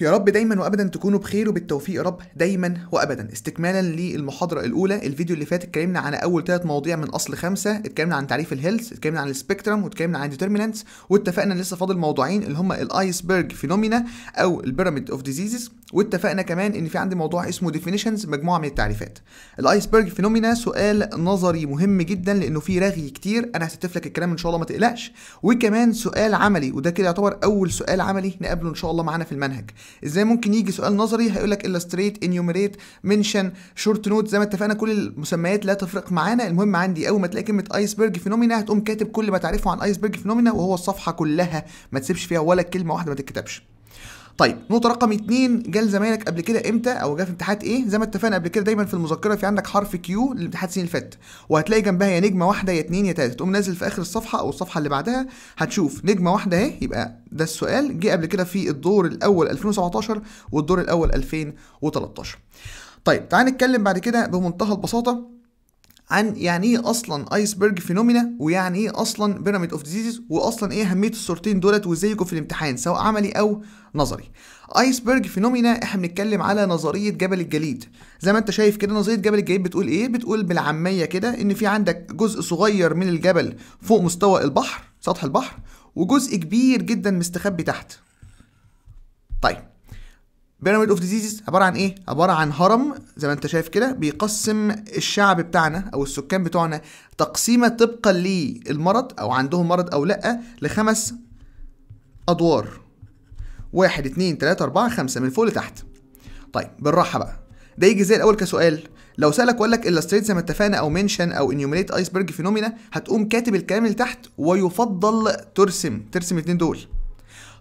يا رب دايما وابدا تكونوا بخير وبالتوفيق يا رب دايما وابدا استكمالا للمحاضره الاولى الفيديو اللي فات اتكلمنا على اول ثلاث مواضيع من اصل خمسة اتكلمنا عن تعريف الهيلث اتكلمنا عن السبيكترم واتكلمنا عن ديترمينانتس واتفقنا لسه فاضل موضوعين اللي هم الايسبرج فينومينا او البيراميد اوف ديزيزز واتفقنا كمان ان في عندي موضوع اسمه ديفينيشنز مجموعه من التعريفات الايسبرج فينومينا سؤال نظري مهم جدا لانه فيه رغي كتير انا هستف لك الكلام ان شاء الله ما تقلقش وكمان سؤال عملي وده كده يعتبر اول سؤال عملي نقابله ان شاء الله معانا في المنهج ازاي ممكن يجي سؤال نظري هيقول لك illustrate enumerate mention short note زي ما اتفقنا كل المسميات لا تفرق معانا المهم عندي اول ما تلاقي كلمه ايسبرج فينومينا هتقوم كاتب كل ما تعرفه عن ايسبرج فينومينا وهو الصفحه كلها ما تسيبش فيها ولا كلمه واحده ما تتكتبش طيب نقطه رقم 2 جال زمايلك قبل كده امتى او جه في امتحانات ايه زي ما اتفقنا قبل كده دايما في المذكره في عندك حرف كيو للامتحانات السنين اللي فاتت وهتلاقي جنبها يا نجمه واحده يا اتنين يا تلاته تقوم نازل في اخر الصفحه او الصفحه اللي بعدها هتشوف نجمه واحده اهي يبقى ده السؤال جه قبل كده في الدور الاول 2017 والدور الاول 2013 طيب تعالى نتكلم بعد كده بمنتهى البساطه عن يعني ايه اصلا ايسبرج فينومينا ويعني ايه اصلا بيراميد اوف ديزيز واصلا ايه اهميه الصورتين دولت وازاي في الامتحان سواء عملي او نظري ايسبرج فينومينا احنا بنتكلم على نظريه جبل الجليد زي ما انت شايف كده نظريه جبل الجليد بتقول ايه بتقول بالعاميه كده ان في عندك جزء صغير من الجبل فوق مستوى البحر سطح البحر وجزء كبير جدا مستخبي تحت طيب بيراميد اوف ديزيز عباره عن ايه عباره عن هرم زي ما انت شايف كده بيقسم الشعب بتاعنا او السكان بتوعنا تقسيمه طبقا للمرض او عندهم مرض او لا لخمس ادوار واحد اثنين ثلاثة اربعة خمسة من فوق لتحت طيب بالراحة بقى ده يجي زي الاول كسؤال لو سالك وقال لك الستريت زي ما اتفقنا او منشن او انيوميليت ايسبرج فينومينا هتقوم كاتب الكلام اللي تحت ويفضل ترسم ترسم الاثنين دول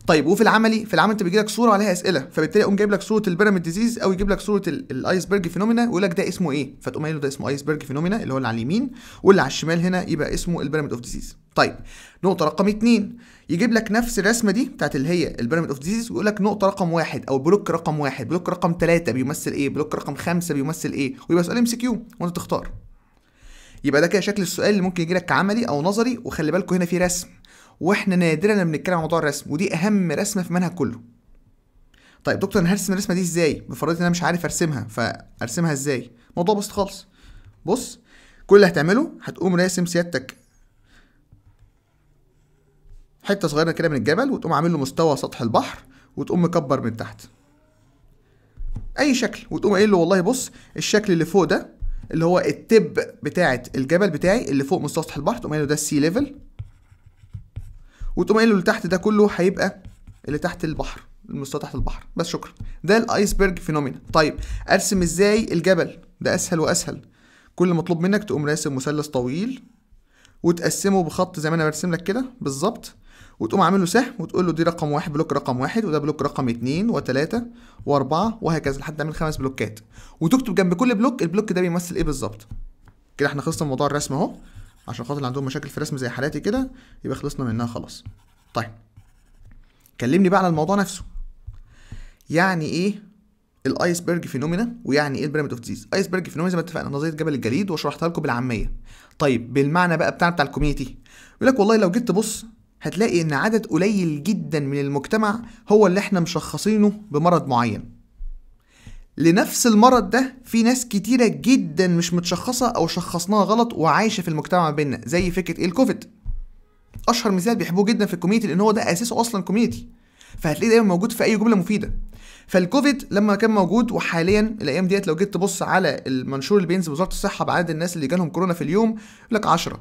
طيب وفي العملي في العمل انت بيجي لك صوره عليها اسئله فبالتالي يقوم جايب لك صوره البيراميد ديزيز او يجيب لك صوره الايسبرج فينومينا ويقول لك ده اسمه ايه فتقوم قايل له ده اسمه ايسبرج فينومينا اللي هو اللي على اليمين واللي على الشمال هنا يبقى اسمه البيراميد اوف ديزيز طيب نقطه رقم 2 يجيب لك نفس الرسمه دي بتاعت اللي هي البيراميد اوف ديزيز ويقول لك نقطه رقم واحد او بلوك رقم واحد بلوك رقم 3 بيمثل ايه بلوك رقم 5 بيمثل ايه ويبقى سؤال ام سي كيو وانت تختار يبقى ده كده شكل السؤال اللي ممكن يجيلك كعملي او نظري وخلي بالكوا هنا في رسم واحنا نادرا لما بنتكلم عن موضوع الرسم ودي اهم رسمه في المنهج كله طيب دكتور انا هرسم الرسمه دي ازاي بفرض ان انا مش عارف ارسمها فارسمها ازاي موضوع بسيط خالص بص كل اللي هتعمله هتقوم راسم سيادتك حته صغيره كده من الجبل وتقوم عامل له مستوى سطح البحر وتقوم مكبر من تحت اي شكل وتقوم قايل له والله بص الشكل اللي فوق ده اللي هو التب بتاعت الجبل بتاعي اللي فوق مستوى سطح البحر تقوم قايل له ده السي ليفل وتقوم قايل له اللي تحت ده كله هيبقى اللي تحت البحر المستوى تحت البحر بس شكرا ده الايسبرج فينومينا طيب ارسم ازاي الجبل ده اسهل واسهل كل مطلوب منك تقوم راسم مثلث طويل وتقسمه بخط زي ما انا برسم لك كده بالظبط وتقوم عامل له سهم وتقول له دي رقم واحد بلوك رقم واحد وده بلوك رقم اتنين وتلاتة واربعة وهكذا لحد تعمل خمس بلوكات وتكتب جنب كل بلوك البلوك ده بيمثل ايه بالظبط كده احنا خلصنا موضوع الرسم اهو عشان خاطر اللي عندهم مشاكل في الرسم زي حالاتي كده يبقى خلصنا منها خلاص طيب كلمني بقى على الموضوع نفسه يعني ايه الايسبرج فينومينا ويعني ايه البيراميد اوف ديز ايسبرج فينومينا زي ما اتفقنا نظريه جبل الجليد وشرحتها لكم بالعاميه طيب بالمعنى بقى بتاع بتاع الكوميونتي يقول لك والله لو جيت تبص هتلاقي ان عدد قليل جدا من المجتمع هو اللي احنا مشخصينه بمرض معين لنفس المرض ده في ناس كتيرة جدا مش متشخصة او شخصناها غلط وعايشة في المجتمع بينا زي فكرة ايه الكوفيد اشهر مثال بيحبوه جدا في الكوميونتي لان هو ده اساسه اصلا كوميونتي فهتلاقيه دايما موجود في اي جمله مفيده فالكوفيد لما كان موجود وحاليا الايام ديت لو جيت تبص على المنشور اللي بينزل وزاره الصحه بعدد الناس اللي جالهم كورونا في اليوم يقول لك 10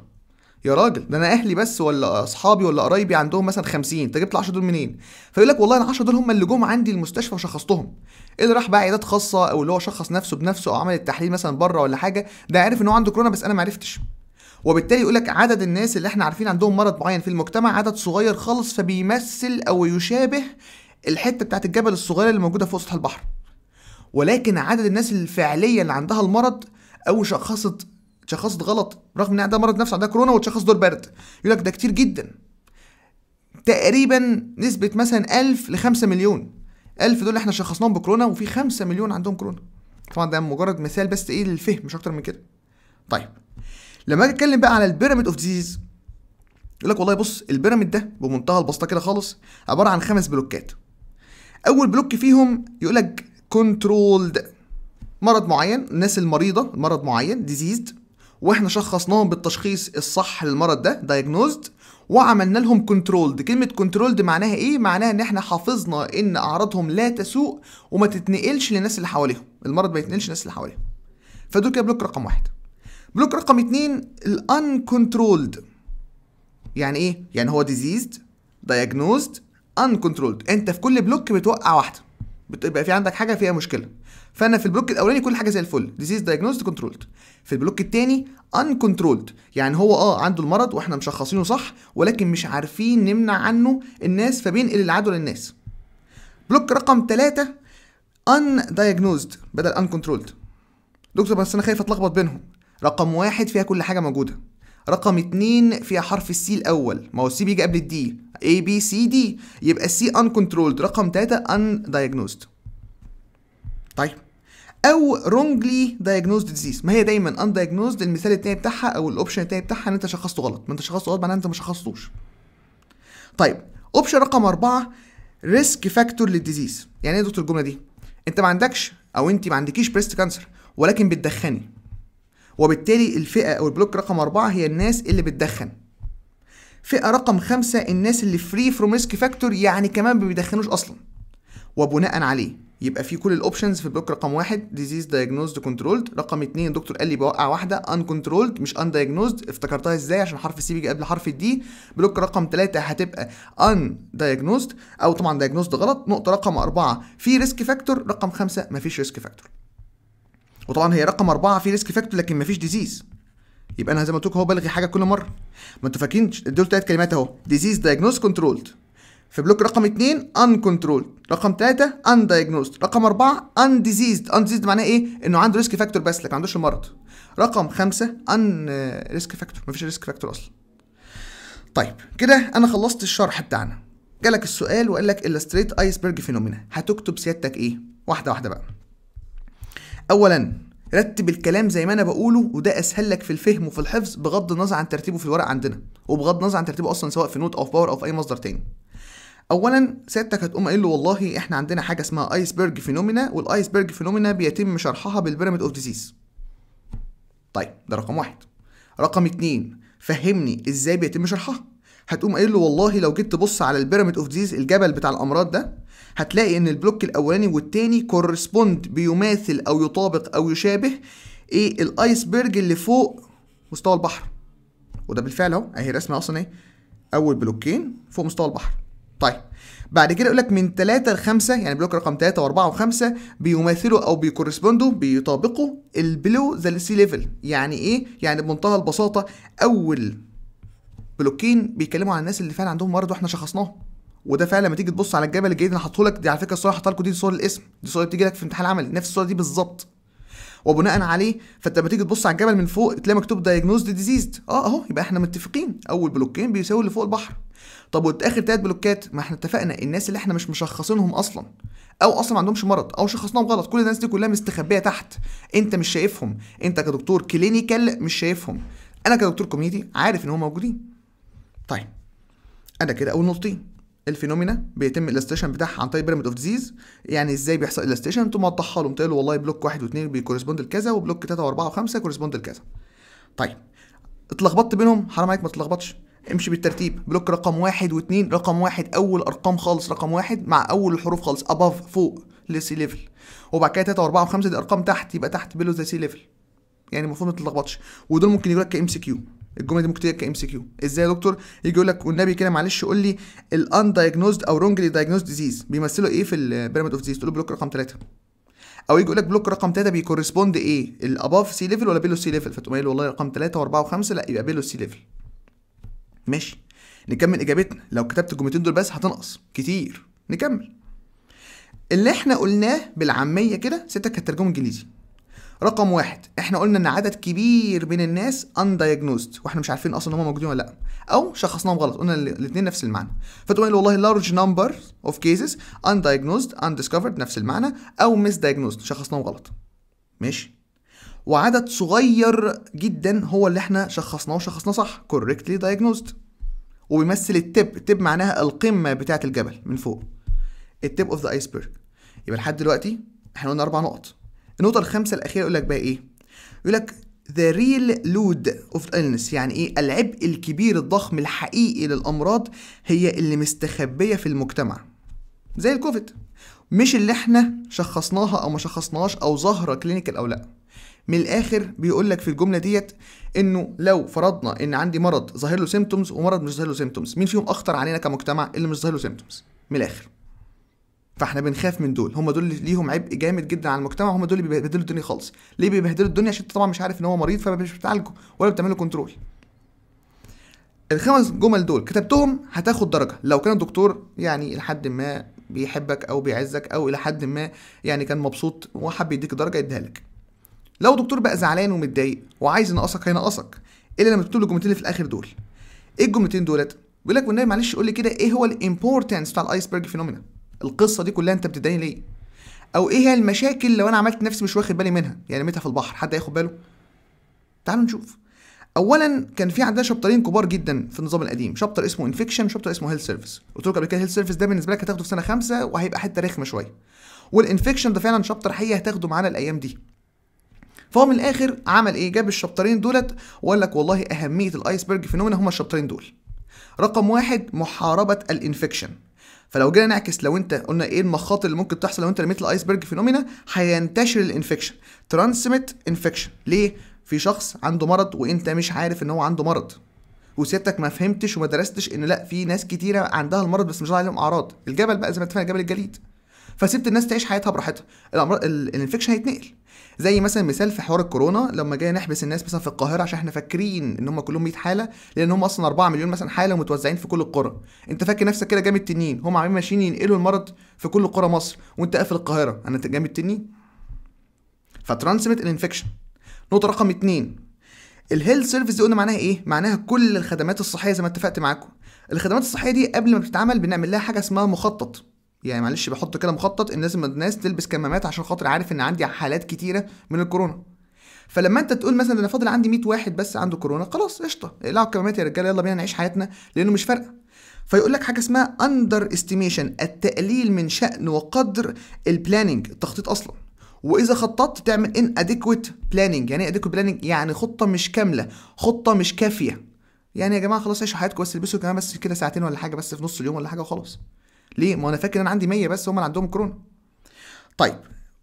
يا راجل ده انا اهلي بس ولا اصحابي ولا قرايبي عندهم مثلا 50 انت جبت ال 10 دول منين فيقول لك والله ال 10 دول هم اللي جم عندي المستشفى وشخصتهم إيه اللي راح بقى عيادات خاصه او اللي هو شخص نفسه بنفسه او عمل التحليل مثلا بره ولا حاجه ده عارف ان هو عنده كورونا بس انا ما عرفتش وبالتالي يقول لك عدد الناس اللي احنا عارفين عندهم مرض معين في المجتمع عدد صغير خالص فبيمثل او يشابه الحته بتاعت الجبل الصغيره اللي موجوده فوق سطح البحر ولكن عدد الناس اللي فعليا اللي عندها المرض او شخصت اتشخصت غلط رغم ان ده مرض نفسي عندها كورونا واتشخص دور برد يقول لك ده كتير جدا تقريبا نسبه مثلا 1000 ل 5 مليون 1000 دول احنا شخصناهم بكورونا وفي 5 مليون عندهم كورونا طبعا ده مجرد مثال بس ايه للفهم مش اكتر من كده طيب لما اجي اتكلم بقى على البيراميد اوف ديزيز يقول لك والله بص البيراميد ده بمنتهى البساطه كده خالص عباره عن خمس بلوكات اول بلوك فيهم يقول لك كنترولد مرض معين الناس المريضه مرض معين ديزيزد واحنا شخصناهم بالتشخيص الصح للمرض ده دايجنوزد وعملنا لهم كنترولد كلمة كنترولد معناها ايه؟ معناها ان احنا حافظنا ان اعراضهم لا تسوء وما تتنقلش للناس اللي حواليهم المرض ما يتنقلش للناس اللي حواليهم فدول كده بلوك رقم واحد بلوك رقم اتنين الانكنترولد يعني ايه؟ يعني هو ديزيزد دايجنوزد uncontrolled انت في كل بلوك بتوقع واحدة بتبقى في عندك حاجة فيها مشكلة فانا في البلوك الاولاني كل حاجه زي الفل ديزيز دايجنوست كنترولد في البلوك الثاني ان كنترولد يعني هو اه عنده المرض واحنا مشخصينه صح ولكن مش عارفين نمنع عنه الناس فبينقل العدوى للناس بلوك رقم ثلاثة ان دايجنوست بدل ان كنترولد دكتور بس انا خايف اتلخبط بينهم رقم واحد فيها كل حاجه موجوده رقم اتنين فيها حرف السي الاول ما هو السي بيجي قبل الدي اي بي سي دي يبقى السي ان كنترولد رقم تلاتة دايجنوست طيب او wrongly diagnosed disease ما هي دايما undiagnosed المثال التاني بتاعها او الاوبشن التاني بتاعها ان انت شخصته غلط ما انت شخصته غلط معناها انت ما شخصتوش طيب اوبشن رقم أربعة ريسك فاكتور للديزيز يعني ايه يا دكتور الجمله دي انت ما عندكش او انت ما عندكيش بريست كانسر ولكن بتدخني وبالتالي الفئه او البلوك رقم أربعة هي الناس اللي بتدخن فئه رقم خمسة الناس اللي فري فروم ريسك فاكتور يعني كمان ما بيدخنوش اصلا وبناء عليه يبقى في كل الاوبشنز في البلوك رقم واحد ديزيز دايجنوزد كنترولد رقم اتنين الدكتور قال لي بوقع واحده ان كنترولد مش ان دايجنوزد افتكرتها ازاي عشان حرف السي بيجي قبل حرف الدي بلوك رقم ثلاثه هتبقى ان دايجنوزد او طبعا دايجنوزد غلط نقطه رقم اربعه في ريسك فاكتور رقم خمسه مفيش ريسك فاكتور وطبعا هي رقم اربعه في ريسك فاكتور لكن مفيش ديزيز يبقى انا زي ما قلت لكم هو بلغي حاجه كل مره ما انتوا فاكرين دول ثلاث كلمات اهو ديزيز دايجنوز كنترولد في بلوك رقم 2 uncontrolled رقم 3 undiagnosed رقم 4 undiseased undiseased معناه ايه انه عنده ريسك فاكتور بس لكن ما عندوش المرض رقم 5 ان ريسك فاكتور مفيش ريسك فاكتور اصلا طيب كده انا خلصت الشرح بتاعنا جالك السؤال وقال لك illustrate iceberg phenomena هتكتب سيادتك ايه واحده واحده بقى اولا رتب الكلام زي ما انا بقوله وده اسهل لك في الفهم وفي الحفظ بغض النظر عن ترتيبه في الورق عندنا وبغض النظر عن ترتيبه اصلا سواء في نوت او في باور او في اي مصدر تاني اولا سيادتك هتقوم قايل له والله احنا عندنا حاجه اسمها ايسبرج فينومينا والايسبرج فينومينا بيتم شرحها بالبيراميد اوف ديزيز طيب ده رقم واحد رقم اتنين فهمني ازاي بيتم شرحها هتقوم قايل له والله لو جيت تبص على البيراميد اوف ديزيز الجبل بتاع الامراض ده هتلاقي ان البلوك الاولاني والتاني كورسبوند بيماثل او يطابق او يشابه ايه الايسبرج اللي فوق مستوى البحر وده بالفعل اهو اهي الرسمه اصلا ايه اول بلوكين فوق مستوى البحر طيب بعد كده يقول لك من 3 ل 5 يعني بلوك رقم 3 و4 و5 بيماثلوا او بيكورسبوندوا بيطابقوا البلو ذا سي ليفل يعني ايه يعني بمنتهى البساطه اول بلوكين بيتكلموا عن الناس اللي فعلا عندهم مرض واحنا شخصناه وده فعلا لما تيجي تبص على الجبل الجديد انا حاطه لك دي على فكره الصوره حاطها لكم دي صور الاسم دي صوره بتيجي لك في امتحان العمل نفس الصوره دي بالظبط وبناء عليه فانت لما تيجي تبص على الجبل من فوق تلاقي مكتوب دايجنوز ديزيزد اه اهو يبقى احنا متفقين اول بلوكين بيساوي اللي فوق البحر طب واخر ثلاث بلوكات ما احنا اتفقنا الناس اللي احنا مش مشخصينهم اصلا او اصلا ما عندهمش مرض او شخصناهم غلط كل الناس دي كلها مستخبيه تحت انت مش شايفهم انت كدكتور كلينيكال مش شايفهم انا كدكتور كوميدي عارف ان هم موجودين طيب انا كده اول نقطتين الفينومينا بيتم الاستيشن بتاعها عن طريق بيراميد اوف ديزيز يعني ازاي بيحصل الاستيشن انتم موضحها لهم تقول له والله بلوك واحد واثنين بيكورسبوند لكذا وبلوك ثلاثه واربعه وخمسه كورسبوند لكذا طيب اتلخبطت بينهم حرام عليك ما تتلخبطش امشي بالترتيب بلوك رقم واحد واثنين رقم واحد اول ارقام خالص رقم واحد مع اول الحروف خالص اباف فوق لسي ليفل وبعد كده تلاته واربعه وخمسه دي ارقام تحت يبقى تحت بيلو زي سي ليفل يعني المفروض ما تتلخبطش ودول ممكن يجوا لك كام سي كيو الجمله دي ممكن تجيلك كام سي كيو ازاي يا دكتور يجي يقول لك والنبي كده معلش قول لي الان دايجنوزد او رونجلي دايجنوزد ديزيز بيمثلوا ايه في البيراميد اوف ديزيز تقول له بلوك رقم 3 او يجي يقول لك بلوك رقم 3 بيكورسبوند ايه الاباف سي ليفل ولا بيلو سي ليفل فتقول له والله رقم 3 و4 و5 لا يبقى بيلو سي ليفل ماشي نكمل اجابتنا لو كتبت الجملتين دول بس هتنقص كتير نكمل اللي احنا قلناه بالعاميه كده ستة كانت ترجمه انجليزي رقم واحد احنا قلنا ان عدد كبير من الناس اندايجنوزد واحنا مش عارفين اصلا ان هم موجودين ولا لا او شخصناهم غلط قلنا الاثنين نفس المعنى فتقول والله large number of cases undiagnosed undiscovered نفس المعنى او misdiagnosed شخصناهم غلط ماشي وعدد صغير جدا هو اللي احنا شخصناه وشخصناه صح correctly diagnosed وبيمثل التب التب معناها القمه بتاعه الجبل من فوق التب اوف ذا iceberg يبقى لحد دلوقتي احنا قلنا اربع نقط النقطه الخامسه الاخيره يقول لك بقى ايه يقول لك the real load of illness يعني ايه العبء الكبير الضخم الحقيقي للامراض هي اللي مستخبيه في المجتمع زي الكوفيد مش اللي احنا شخصناها او ما شخصناهاش او ظاهره كلينيكال او لا من الاخر بيقول لك في الجمله ديت انه لو فرضنا ان عندي مرض ظاهر له سيمتومز ومرض مش ظاهر له سيمتومز مين فيهم اخطر علينا كمجتمع اللي مش ظاهر له سيمتومز من الاخر فاحنا بنخاف من دول هم دول ليهم عبء جامد جدا على المجتمع هم دول اللي بيبهدلوا الدنيا خالص ليه بيبهدلوا الدنيا عشان طبعا مش عارف ان هو مريض فمش بتعالجه ولا بتعمل له كنترول الخمس جمل دول كتبتهم هتاخد درجه لو كان الدكتور يعني لحد ما بيحبك او بيعزك او الى حد ما يعني كان مبسوط وحب يديك درجه يديها لك لو دكتور بقى زعلان ومتضايق وعايز ينقصك هينقصك الا لما تكتب له الجملتين اللي في الاخر دول ايه الجملتين دولت بيقول لك والنبي معلش قول لي كده ايه هو الامبورتنس بتاع الايسبرج فينومينا القصه دي كلها انت بتتضايق ليه او ايه هي المشاكل لو انا عملت نفسي مش واخد بالي منها يعني رميتها في البحر حد هياخد باله تعالوا نشوف اولا كان في عندنا شابترين كبار جدا في النظام القديم شابتر اسمه انفكشن شابتر اسمه هيلث سيرفيس قلت لكم قبل كده هيلث سيرفيس ده بالنسبه لك هتاخده في سنه خمسه وهيبقى حته رخمه شويه والانفكشن ده فعلا شابتر حقيقي هتاخده معانا الايام دي فهو من الاخر عمل ايه جاب الشابترين دولت وقال لك والله اهميه الايسبرج في هما الشابترين دول رقم واحد محاربه الانفكشن فلو جينا نعكس لو انت قلنا ايه المخاطر اللي ممكن تحصل لو انت رميت الايسبرج نومينا هينتشر الانفكشن ترانسميت انفكشن ليه في شخص عنده مرض وانت مش عارف ان هو عنده مرض وسيادتك ما فهمتش وما درستش ان لا في ناس كتيره عندها المرض بس مش طالع عليهم اعراض الجبل بقى زي ما اتفقنا جبل الجليد فسبت الناس تعيش حياتها براحتها الانفكشن هيتنقل زي مثلا مثال في حوار الكورونا لما جاي نحبس الناس مثلا في القاهره عشان احنا فاكرين ان هم كلهم 100 حاله لان هم اصلا 4 مليون مثلا حاله ومتوزعين في كل القرى انت فاكر نفسك كده جامد تنين هم عاملين ماشيين ينقلوا المرض في كل قرى مصر وانت قافل القاهره انا جامد تنين فترانسميت الانفكشن نقطه رقم 2 الهيلث سيرفيس دي قلنا معناها ايه معناها كل الخدمات الصحيه زي ما اتفقت معاكم الخدمات الصحيه دي قبل ما بتتعمل بنعمل لها حاجه اسمها مخطط يعني معلش بحط كده مخطط ان لازم الناس تلبس كمامات عشان خاطر عارف ان عندي حالات كتيره من الكورونا فلما انت تقول مثلا انا فاضل عندي 100 واحد بس عنده كورونا خلاص قشطه اقلعوا الكمامات يا رجاله يلا بينا نعيش حياتنا لانه مش فارقه فيقول لك حاجه اسمها اندر استيميشن التقليل من شان وقدر البلاننج التخطيط اصلا واذا خططت تعمل ان اديكويت بلاننج يعني ايه اديكويت بلاننج يعني خطه مش كامله خطه مش كافيه يعني يا جماعه خلاص عيشوا حياتكم بس البسوا كمان بس كده ساعتين ولا حاجه بس في نص اليوم ولا حاجه وخلاص ليه ما انا فاكر ان انا عندي 100 بس هم اللي عندهم كورونا طيب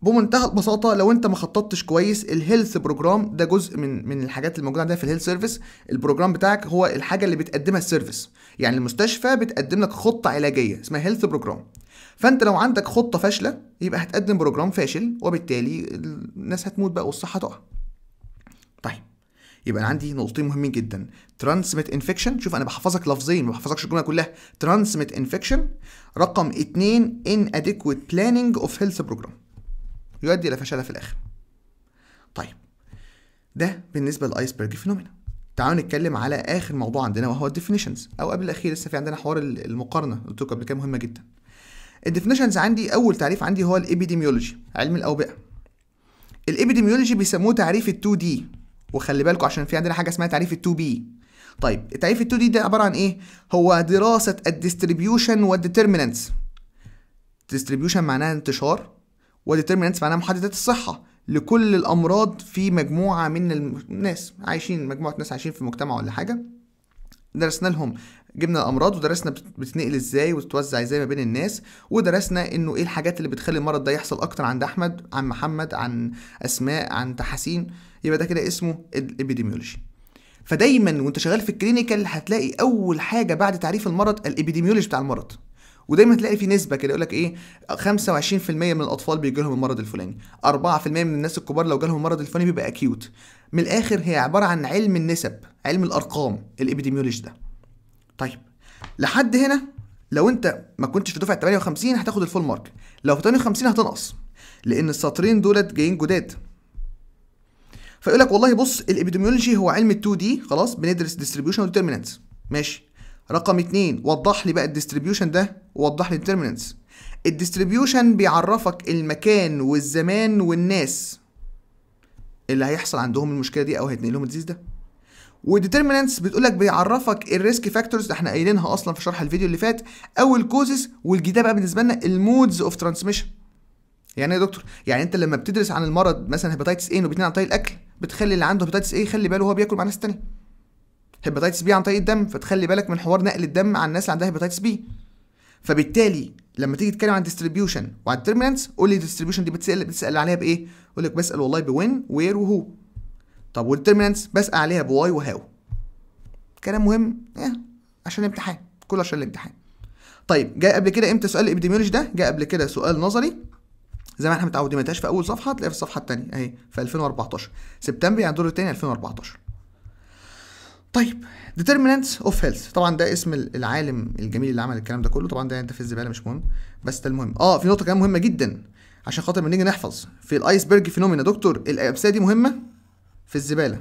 بمنتهى البساطه لو انت ما خططتش كويس الهيلث بروجرام ده جزء من من الحاجات الموجوده عندنا في الهيلث سيرفيس البروجرام بتاعك هو الحاجه اللي بتقدمها السيرفيس يعني المستشفى بتقدم لك خطه علاجيه اسمها هيلث بروجرام فانت لو عندك خطه فاشله يبقى هتقدم بروجرام فاشل وبالتالي الناس هتموت بقى والصحه تقع يبقى انا عندي نقطتين مهمين جدا ترانسميت انفكشن شوف انا بحفظك لفظين ما بحفظكش الجمله كلها ترانسميت انفكشن رقم اثنين ان اديكويت بلاننج اوف هيلث بروجرام يؤدي الى فشلها في الاخر طيب ده بالنسبه للايسبرج فينومينا تعالوا نتكلم على اخر موضوع عندنا وهو الديفينيشنز او قبل الاخير لسه في عندنا حوار المقارنه قلت لكم قبل كده مهمه جدا الديفينيشنز عندي اول تعريف عندي هو الابيديميولوجي علم الاوبئه الابيديميولوجي بيسموه تعريف ال2 دي وخلي بالكم عشان في عندنا حاجه اسمها تعريف ال2 بي طيب التعريف ال2 دي ده عباره عن ايه هو دراسه الديستريبيوشن والديترمينانتس ديستريبيوشن معناها انتشار وديترمينانتس معناها محددات الصحه لكل الامراض في مجموعه من الناس عايشين مجموعه ناس عايشين في مجتمع ولا حاجه درسنا لهم جبنا الامراض ودرسنا بتتنقل ازاي وتتوزع ازاي ما بين الناس ودرسنا انه ايه الحاجات اللي بتخلي المرض ده يحصل اكتر عند احمد عن محمد عن اسماء عن تحاسين يبقى ده كده اسمه الابيديميولوجي فدايما وانت شغال في الكلينيكال هتلاقي اول حاجه بعد تعريف المرض الابيديميولوجي بتاع المرض ودايما تلاقي في نسبه كده يقول لك ايه 25% من الاطفال بيجي لهم المرض الفلاني 4% من الناس الكبار لو جالهم المرض الفلاني بيبقى اكيوت من الاخر هي عباره عن علم النسب علم الارقام الابيديميولوجي ده طيب لحد هنا لو انت ما كنتش في دفعه 58 هتاخد الفول مارك لو في 58 هتنقص لان السطرين دولت جايين جداد فيقول لك والله بص الابيديميولوجي هو علم ال2 دي خلاص بندرس ديستريبيوشن وديترمينانتس ماشي رقم اتنين وضح لي بقى الديستريبيوشن ده ووضح لي الديترمينانتس الديستريبيوشن بيعرفك المكان والزمان والناس اللي هيحصل عندهم المشكله دي او هيتنقل لهم الديزيز ده والديترمينانتس بتقول لك بيعرفك الريسك فاكتورز احنا قايلينها اصلا في شرح الفيديو اللي فات او الكوزز والجديده بقى بالنسبه لنا المودز اوف ترانسميشن يعني ايه يا دكتور يعني انت لما بتدرس عن المرض مثلا هيباتيتس ايه وبتنقل عن طريق الاكل بتخلي اللي عنده هيباتيتس ايه يخلي باله وهو بياكل مع ناس تانية هيباتيتس بي عن طريق الدم فتخلي بالك من حوار نقل الدم عن الناس اللي عندها هيباتيتس بي فبالتالي لما تيجي تتكلم عن ديستريبيوشن وعن ديترمينانتس قول لي الديستريبيوشن دي بتسال بتسال عليها بايه اقول لك بسال والله بوين وير وهو طب والديترمينانتس بسال عليها بواي وهاو كلام مهم إيه عشان الامتحان كله عشان الامتحان طيب جاء قبل كده امتى سؤال الابيديميولوجي ده جاء قبل كده سؤال نظري زي ما احنا متعودين ما في اول صفحه تلاقيها في الصفحه الثانيه اهي في 2014 سبتمبر يعني الدور الثاني 2014 طيب determinants اوف هيلث طبعا ده اسم العالم الجميل اللي عمل الكلام ده كله طبعا ده انت في الزباله مش مهم بس ده المهم اه في نقطه كمان مهمه جدا عشان خاطر ما نيجي نحفظ في الايسبرج فينومينا دكتور الامثله دي مهمه في الزباله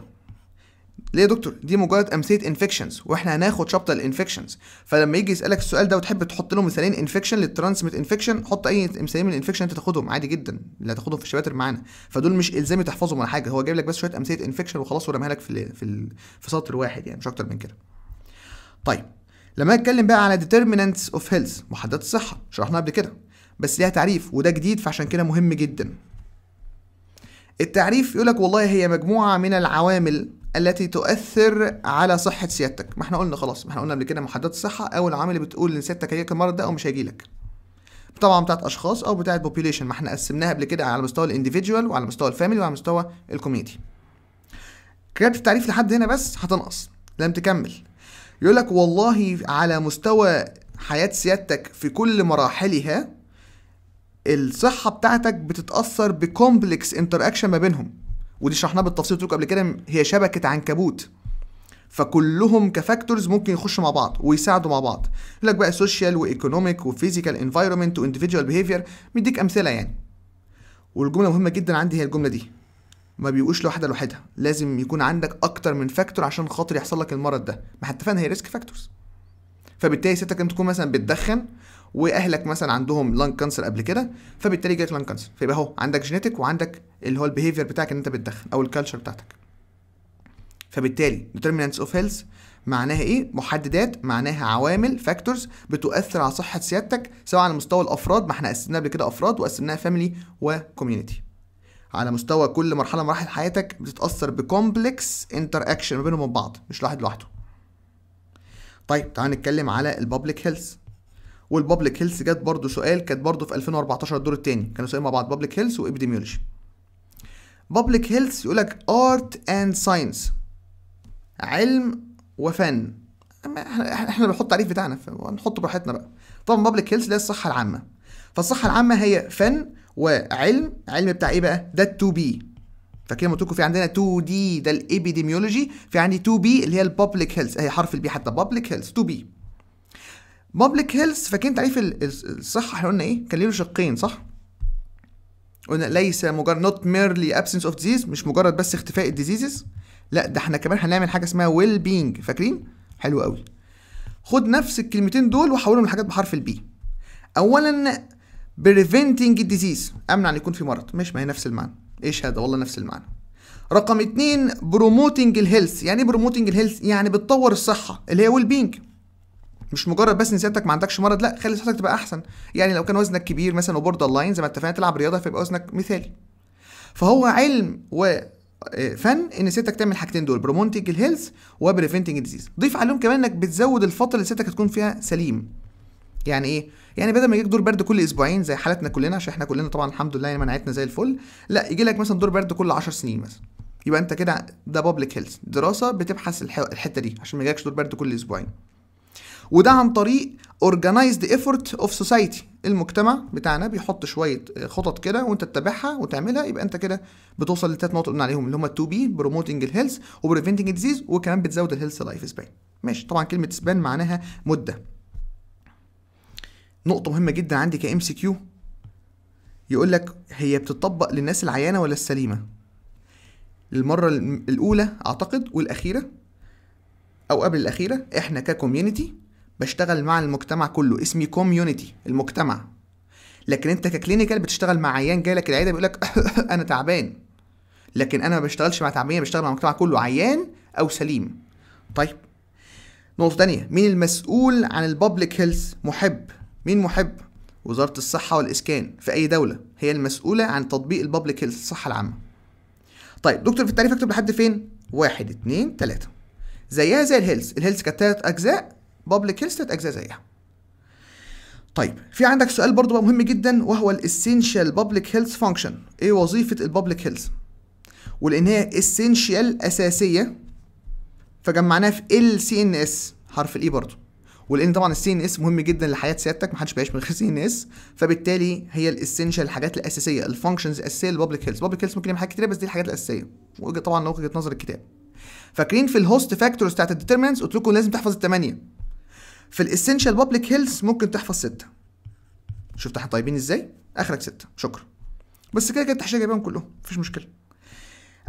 ليه يا دكتور دي مجرد امثله انفكشنز واحنا هناخد شابتر الانفكشنز فلما يجي يسالك السؤال ده وتحب تحط له مثالين انفكشن للترانسميت انفكشن حط اي مثالين من الانفكشن انت تاخدهم عادي جدا اللي هتاخدهم في الشباتر معانا فدول مش الزامي تحفظهم ولا حاجه هو جايب لك بس شويه امثله انفكشن وخلاص ورميها لك في في, في سطر واحد يعني مش اكتر من كده طيب لما اتكلم بقى على determinants اوف هيلث محددات الصحه شرحناها قبل كده بس ليها تعريف وده جديد فعشان كده مهم جدا التعريف يقولك والله هي مجموعه من العوامل التي تؤثر على صحه سيادتك ما احنا قلنا خلاص ما احنا قلنا قبل كده محددات الصحه او العامل اللي بتقول ان سيادتك هيجيلك المرض ده او مش هيجيلك طبعا بتاعت اشخاص او بتاعت population ما احنا قسمناها قبل كده على مستوى الانديفيدوال وعلى مستوى الفاميلي وعلى مستوى الكوميونتي كتبت التعريف لحد هنا بس هتنقص لم تكمل يقول لك والله على مستوى حياه سيادتك في كل مراحلها الصحه بتاعتك بتتاثر بكومبلكس انتراكشن ما بينهم ودي شرحناها بالتفصيل قلت قبل كده هي شبكه عنكبوت فكلهم كفاكتورز ممكن يخشوا مع بعض ويساعدوا مع بعض يقول لك بقى سوشيال وايكونوميك وفيزيكال انفايرمنت وانديفيدوال بيهيفير مديك امثله يعني والجمله مهمه جدا عندي هي الجمله دي ما بيبقوش لوحده لوحدها لازم يكون عندك اكتر من فاكتور عشان خاطر يحصل لك المرض ده ما احنا اتفقنا هي ريسك فاكتورز فبالتالي ستك انت تكون مثلا بتدخن واهلك مثلا عندهم لانج كانسر قبل كده فبالتالي جالك لانج كانسر فيبقى اهو عندك جينيتك وعندك اللي هو البيهيفير بتاعك ان انت بتدخن او الكالتشر بتاعتك فبالتالي determinants اوف هيلث معناها ايه محددات معناها عوامل فاكتورز بتؤثر على صحه سيادتك سواء على مستوى الافراد ما احنا قسمناها قبل كده افراد وقسمناها فاميلي وكوميونتي على مستوى كل مرحله مراحل حياتك بتتاثر بكومبلكس انتر اكشن ما بينهم وبين بعض مش لوحد لوحده طيب تعال نتكلم على البابليك هيلث والبابليك هيلث جت برضو سؤال كانت برضو في 2014 الدور الثاني كانوا سؤالين مع بعض بابليك هيلث وابيديميولوجي بابليك هيلث يقول لك ارت اند ساينس علم وفن احنا بنحط التعريف بتاعنا فنحط براحتنا بقى طبعا بابليك هيلث اللي هي الصحه العامه فالصحه العامه هي فن وعلم علم بتاع ايه بقى ده التو 2 بي فكلمة لما قلت لكم في عندنا 2 دي ده الابيديميولوجي في عندي 2 بي اللي هي البابليك هيلث هي حرف البي حتى بابليك هيلث 2 بي بابليك هيلث فاكرين تعريف الصحه احنا قلنا ايه كان له شقين صح قلنا ليس مجرد نوت ميرلي ابسنس اوف ديزيز مش مجرد بس اختفاء الديزيزز لا ده احنا كمان هنعمل حاجه اسمها ويل بينج فاكرين حلو قوي خد نفس الكلمتين دول وحولهم لحاجات بحرف البي اولا بريفنتنج الديزيز امنع ان يكون في مرض مش ما هي نفس المعنى ايش هذا والله نفس المعنى رقم اتنين بروموتنج الهيلث يعني ايه بروموتنج الهيلث يعني بتطور الصحه اللي هي ويل بينج مش مجرد بس ان سيادتك ما عندكش مرض لا خلي صحتك تبقى احسن يعني لو كان وزنك كبير مثلا وبوردر لاين زي ما اتفقنا تلعب رياضه فيبقى وزنك مثالي فهو علم و آه، فن ان سيادتك تعمل الحاجتين دول برومونتنج الهيلث وبريفنتنج الديزيز ضيف عليهم كمان انك بتزود الفتره اللي سيادتك هتكون فيها سليم يعني ايه يعني بدل ما يجيك دور برد كل اسبوعين زي حالتنا كلنا عشان احنا كلنا طبعا الحمد لله يعني مناعتنا زي الفل لا يجي لك مثلا دور برد كل 10 سنين مثلا يبقى انت كده ده بابليك هيلث دراسه بتبحث الحته دي عشان ما يجيلكش دور برد كل اسبوعين وده عن طريق organized effort of society المجتمع بتاعنا بيحط شويه خطط كده وانت تتبعها وتعملها يبقى انت كده بتوصل للتلات نقط قلنا عليهم اللي هما 2 بي بروموتنج الهيلث وبريفنتنج الديزيز وكمان بتزود الهيلث لايف سبان ماشي طبعا كلمه سبان معناها مده نقطه مهمه جدا عندي كام سي كيو يقول لك هي بتطبق للناس العيانه ولا السليمه المره الاولى اعتقد والاخيره او قبل الاخيره احنا ككوميونيتي بشتغل مع المجتمع كله اسمي كوميونتي المجتمع لكن انت ككلينيكال بتشتغل مع عيان جاي لك العياده بيقول لك انا تعبان لكن انا ما بشتغلش مع تعبان بشتغل مع المجتمع كله عيان او سليم طيب نقطه تانية مين المسؤول عن البابليك هيلث محب مين محب وزاره الصحه والاسكان في اي دوله هي المسؤوله عن تطبيق البابليك هيلث الصحه العامه طيب دكتور في التعريف اكتب لحد فين واحد اتنين تلاته زيها زي الهيلث الهيلث كانت تلات اجزاء بابليك هيلث ثلاث اجزاء زيها طيب في عندك سؤال برضو بقى مهم جدا وهو الاسينشال بابليك هيلث فانكشن ايه وظيفه البابليك هيلث ولان هي اسينشال اساسيه فجمعناها في ال سي ان اس حرف الاي e برضو ولان طبعا السي ان اس مهم جدا لحياه سيادتك محدش بيعيش من غير سي ان اس فبالتالي هي الاسينشال الحاجات الاساسيه الفانكشنز الاساسيه للبابليك هيلث بابليك هيلث ممكن يعمل حاجات كتير بس دي الحاجات الاساسيه وجه طبعا وجهه نظر الكتاب فاكرين في الهوست فاكتورز بتاعت الديترمنتس قلت لكم لازم تحفظ الثمانيه في الاسينشال بابليك هيلث ممكن تحفظ سته شفت احنا طيبين ازاي اخرك سته شكرا بس كده كده التحشيه جايبهم كلهم مفيش مشكله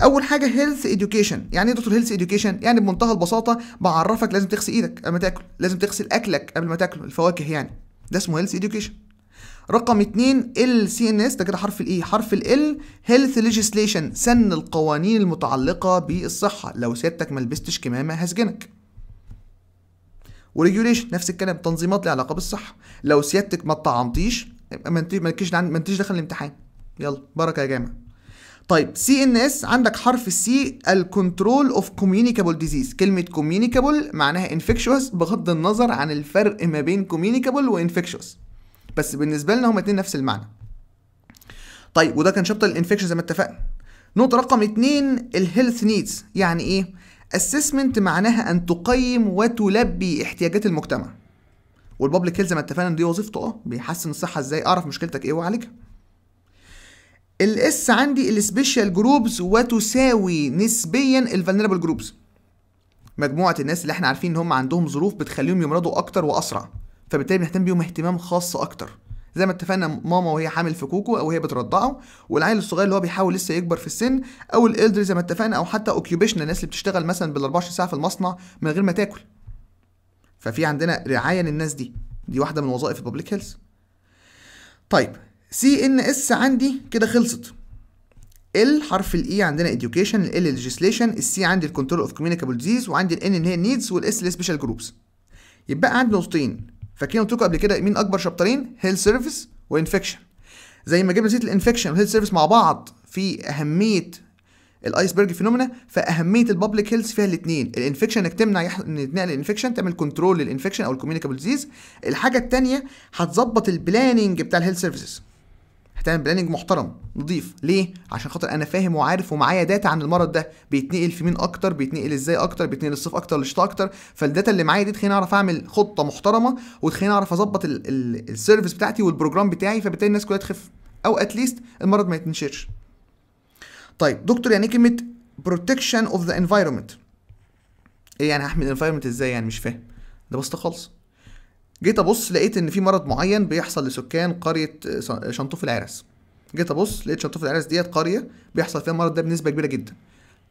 اول حاجه هيلث اديوكيشن يعني ايه دكتور هيلث اديوكيشن يعني بمنتهى البساطه بعرفك لازم تغسل ايدك قبل ما تاكل لازم تغسل اكلك قبل ما تاكله الفواكه يعني ده اسمه هيلث اديوكيشن رقم 2 ال سي ان اس ده كده حرف الاي e. حرف ال هيلث ليجيسليشن سن القوانين المتعلقه بالصحه لو سيادتك ما لبستش كمامه هسجنك وريجوليشن نفس الكلام تنظيمات لها علاقه بالصحه لو سيادتك ما طعمتيش يبقى ما مالكيش دخل الامتحان يلا بركه يا جامعه طيب سي ان اس عندك حرف السي الكنترول اوف كوميونيكابل ديزيز كلمه كوميونيكابل معناها انفكشوس بغض النظر عن الفرق ما بين كوميونيكابل وانفكشوس بس بالنسبه لنا هما الاثنين نفس المعنى طيب وده كان شابتر الانفكشن زي ما اتفقنا نقطه رقم اتنين الهيلث نيدز يعني ايه assessment معناها أن تقيم وتلبي احتياجات المجتمع والبابليك هيلث زي ما اتفقنا ان دي وظيفته اه بيحسن الصحه ازاي اعرف مشكلتك ايه واعالجها الاس عندي السبيشال جروبز وتساوي نسبيا الفالنربل جروبز مجموعه الناس اللي احنا عارفين ان هم عندهم ظروف بتخليهم يمرضوا اكتر واسرع فبالتالي بنهتم بيهم اهتمام خاص اكتر زي ما اتفقنا ماما وهي حامل في كوكو او هي بترضعه والعيل الصغير اللي هو بيحاول لسه يكبر في السن او الالدر زي ما اتفقنا او حتى اوكيوبيشن الناس اللي بتشتغل مثلا بال 24 ساعه في المصنع من غير ما تاكل ففي عندنا رعايه للناس دي دي واحده من وظائف الببليك هيلث طيب سي ان اس عندي كده خلصت ال حرف e الاي عندنا education ال legislation السي عندي الكنترول اوف كوميونيكابل ديزيز وعندي الان ان هي needs والاس سبيشال جروبس يبقى عندي نقطتين فاكرين قلت لكم قبل كده مين اكبر شابترين هيل سيرفيس وانفكشن زي ما جبنا سيره الانفكشن والهيل سيرفيس مع بعض في اهميه الايسبرج فينومينا فاهميه البابليك هيلز فيها الاثنين الانفكشن انك تمنع يح... يتنقل الانفكشن تعمل كنترول للانفكشن او الكوميونيكابل ديزيز الحاجه الثانيه هتظبط البلاننج بتاع الهيلث سيرفيسز هتعمل بلاننج محترم نضيف ليه عشان خاطر انا فاهم وعارف ومعايا داتا عن المرض ده بيتنقل في مين اكتر بيتنقل ازاي اكتر بيتنقل الصيف اكتر للشتاء اكتر فالداتا اللي معايا دي تخليني اعرف اعمل خطه محترمه وتخليني اعرف اظبط السيرفيس بتاعتي والبروجرام بتاعي فبالتالي الناس كلها تخف او اتليست المرض ما يتنشرش طيب دكتور يعني كلمه بروتكشن اوف ذا انفايرمنت ايه يعني هحمي الانفايرمنت ازاي يعني مش فاهم ده بسيطه خالص جيت ابص لقيت ان في مرض معين بيحصل لسكان قريه آه، شنطوف العرس جيت ابص لقيت شنطوف العرس ديت قريه بيحصل فيها المرض ده بنسبه كبيره جدا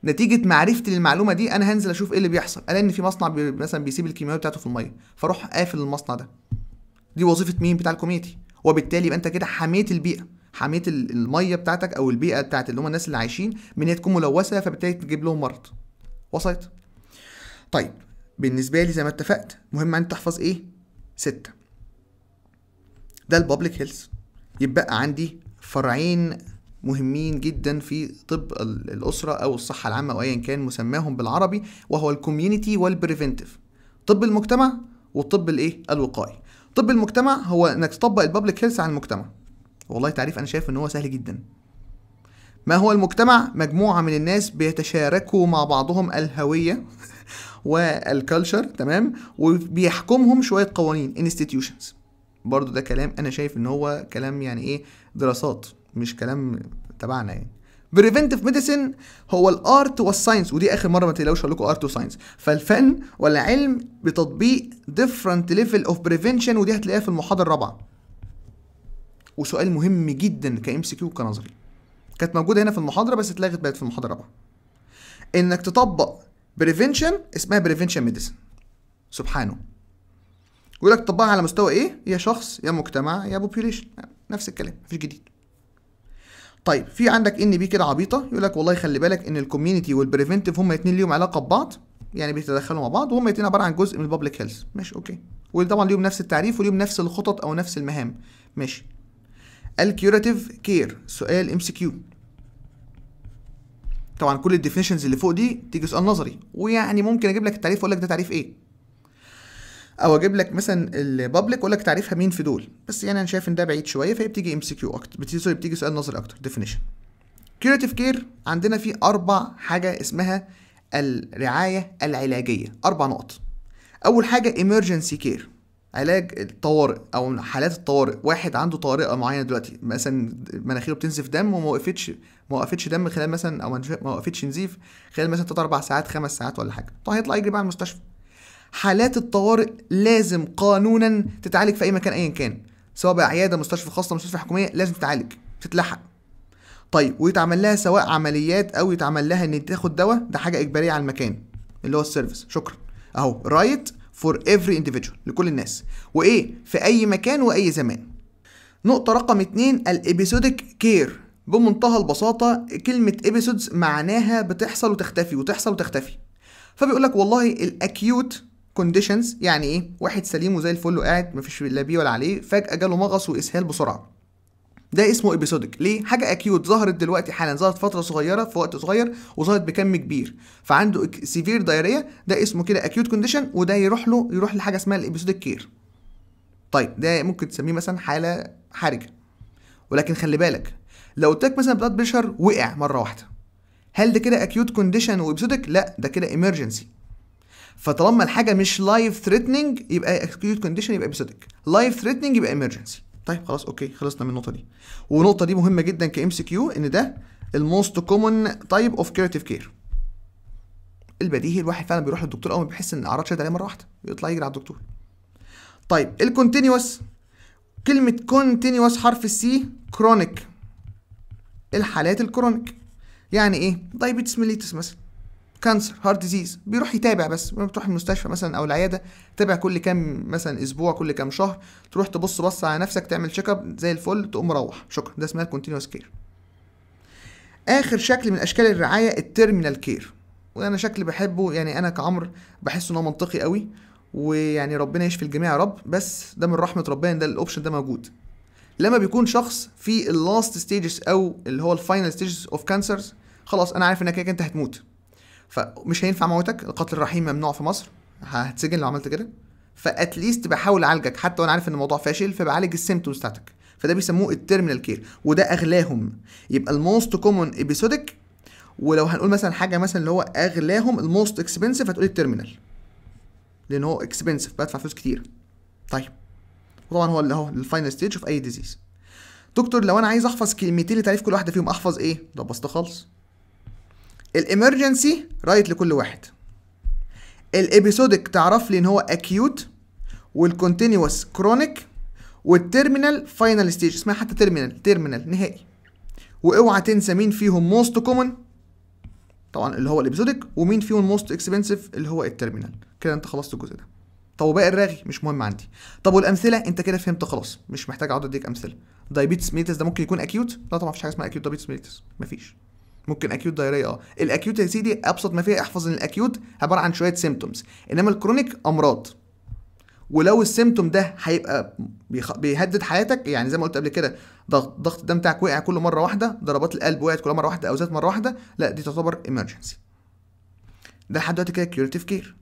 نتيجه معرفتي للمعلومه دي انا هنزل اشوف ايه اللي بيحصل الاقي ان في مصنع بي مثلا بيسيب الكيماوي بتاعته في الميه فاروح قافل المصنع ده دي وظيفه مين بتاع الكوميتي وبالتالي يبقى انت كده حميت البيئه حميت الميه بتاعتك او البيئه بتاعت اللي هم الناس اللي عايشين من هي تكون ملوثه فبالتالي تجيب لهم مرض وصلت طيب بالنسبه لي زي ما اتفقت مهم انت تحفظ ايه ستة ده البابليك هيلث يبقى عندي فرعين مهمين جدا في طب الأسرة أو الصحة العامة أو أيا كان مسماهم بالعربي وهو الكوميونيتي والبريفنتيف طب المجتمع والطب الإيه الوقائي طب المجتمع هو إنك تطبق البابليك هيلث على المجتمع والله تعريف أنا شايف إن هو سهل جدا ما هو المجتمع مجموعة من الناس بيتشاركوا مع بعضهم الهوية والكالتشر تمام وبيحكمهم شويه قوانين انستتيوشنز برضو ده كلام انا شايف ان هو كلام يعني ايه دراسات مش كلام تبعنا يعني بريفنتيف ميديسن هو الارت والساينس ودي اخر مره ما تقلقوش هقول لكم ارت وساينس فالفن والعلم بتطبيق ديفرنت ليفل اوف بريفنشن ودي هتلاقيها في المحاضره الرابعه وسؤال مهم جدا كام سي كيو كنظري كانت موجوده هنا في المحاضره بس اتلغت بقت في المحاضره الرابعه انك تطبق بريفنشن اسمها بريفنشن ميديسن سبحانه يقول لك طبقها على مستوى ايه يا شخص يا مجتمع يا بوبيوليشن نفس الكلام مفيش جديد طيب في عندك ان بي كده عبيطه يقول لك والله خلي بالك ان الكوميونتي والبريفنتيف هما الاثنين ليهم علاقه ببعض يعني بيتدخلوا مع بعض وهما الاثنين عباره عن جزء من البابليك هيلث ماشي اوكي وطبعا ليهم نفس التعريف وليهم نفس الخطط او نفس المهام ماشي الكيوراتيف كير سؤال ام سي كيو طبعا كل الديفينيشنز اللي فوق دي تيجي سؤال نظري ويعني ممكن اجيب لك التعريف واقول لك ده تعريف ايه او اجيب لك مثلا البابليك واقول لك تعريفها مين في دول بس يعني انا شايف ان ده بعيد شويه فهي بتيجي ام سي كيو اكتر بتيجي بتيجي سؤال نظري اكتر ديفينيشن كيوريتيف كير عندنا في اربع حاجه اسمها الرعايه العلاجيه اربع نقط اول حاجه ايمرجنسي كير علاج الطوارئ او حالات الطوارئ واحد عنده طارئه معينه دلوقتي مثلا مناخيره بتنزف دم وما وقفتش ما وقفتش دم خلال مثلا او ما وقفتش نزيف خلال مثلا 3 4 ساعات 5 ساعات ولا حاجه طيب هيطلع يجري بقى على المستشفى حالات الطوارئ لازم قانونا تتعالج في اي مكان ايا كان سواء بقى عياده مستشفى خاصه مستشفى حكوميه لازم تتعالج تتلحق طيب ويتعمل لها سواء عمليات او يتعمل لها ان تاخد دواء ده حاجه اجباريه على المكان اللي هو السيرفيس شكرا اهو رايت فور every individual لكل الناس وايه في اي مكان واي زمان نقطة رقم اتنين الابيسودك كير بمنتهى البساطة كلمة ابيسودز معناها بتحصل وتختفي وتحصل وتختفي فبيقول لك والله الاكيوت كونديشنز يعني ايه واحد سليم وزي الفل وقاعد مفيش لا بيه ولا عليه فجأة جاله مغص واسهال بسرعة ده اسمه ابيسودك ليه حاجه اكيوت ظهرت دلوقتي حالا ظهرت فتره صغيره في وقت صغير وظهرت بكم كبير فعنده سيفير دايريا ده اسمه كده اكيوت كونديشن وده يروح له يروح لحاجه اسمها الابيسودك كير طيب ده ممكن تسميه مثلا حاله حرجه ولكن خلي بالك لو اتاك مثلا بلاد بريشر وقع مره واحده هل ده كده اكيوت كونديشن وابسودك لا ده كده ايمرجنسي فطالما الحاجه مش لايف ثريتنينج يبقى اكيوت كونديشن يبقى ابيسودك لايف ثريتنينج يبقى ايمرجنسي طيب خلاص اوكي خلصنا من النقطه دي والنقطه دي مهمه جدا كام سي كيو ان ده الموست كومن تايب اوف كيرتيف كير البديهي الواحد فعلا بيروح للدكتور اول ما بيحس ان الاعراض شدت عليه مره واحده يطلع يجري على الدكتور طيب الكونتينوس كلمه كونتينوس حرف السي كرونيك الحالات الكرونيك يعني ايه دايبيتس ميليتس مثلا كانسر هارت ديزيز بيروح يتابع بس بتروح المستشفى مثلا او العياده تتابع كل كام مثلا اسبوع كل كام شهر تروح تبص بص على نفسك تعمل تشيك اب زي الفل تقوم مروح شكرا ده اسمها الكونتينوس كير اخر شكل من اشكال الرعايه التيرمينال كير وانا شكل بحبه يعني انا كعمر بحس ان هو منطقي قوي ويعني ربنا يشفي الجميع يا رب بس ده من رحمه ربنا ده الاوبشن ده موجود لما بيكون شخص في اللاست ستيجز او اللي هو الفاينل ستيجز اوف كانسرز خلاص انا عارف انك انت هتموت فمش هينفع موتك القتل الرحيم ممنوع في مصر هتسجن لو عملت كده فاتليست بحاول اعالجك حتى وانا عارف ان الموضوع فاشل فبعالج السيمتومز بتاعتك فده بيسموه التيرمينال كير وده اغلاهم يبقى الموست كومون ابيسودك ولو هنقول مثلا حاجه مثلا اللي هو اغلاهم الموست اكسبنسيف هتقول التيرمينال لان هو اكسبنسيف بدفع فلوس كتير طيب وطبعا هو اللي هو الفاينل ستيج اوف اي ديزيز دكتور لو انا عايز احفظ كلمتين لتعريف كل واحده فيهم احفظ ايه ده بسيطه خالص الامرجنسي رايت لكل واحد الابيسودك تعرف لي ان هو اكيوت والكونتينوس كرونيك والتيرمينال فاينل ستيج اسمها حتى تيرمينال تيرمينال نهائي واوعى تنسى مين فيهم موست كومن طبعا اللي هو الابيسودك ومين فيهم موست اكسبنسيف اللي هو التيرمينال كده انت خلصت الجزء ده طب وباقي الرغي مش مهم عندي طب والامثله انت كده فهمت خلاص مش محتاج اقعد اديك امثله دايبيتس ميتس ده ممكن يكون اكيوت لا طبعا مفيش حاجه اسمها اكيوت دايبيتس ميتس مفيش ممكن اكيوت دايريا اه الاكيوت يا سيدي ابسط ما فيها احفظ ان الاكيوت عباره عن شويه سيمتومز انما الكرونيك امراض ولو السيمتوم ده هيبقى بيهدد حياتك يعني زي ما قلت قبل كده ضغط ضغط الدم بتاعك وقع كل مره واحده ضربات القلب وقعت كل مره واحده او زادت مره واحده لا دي تعتبر ايمرجنسي ده لحد دلوقتي كده كيورتيف كير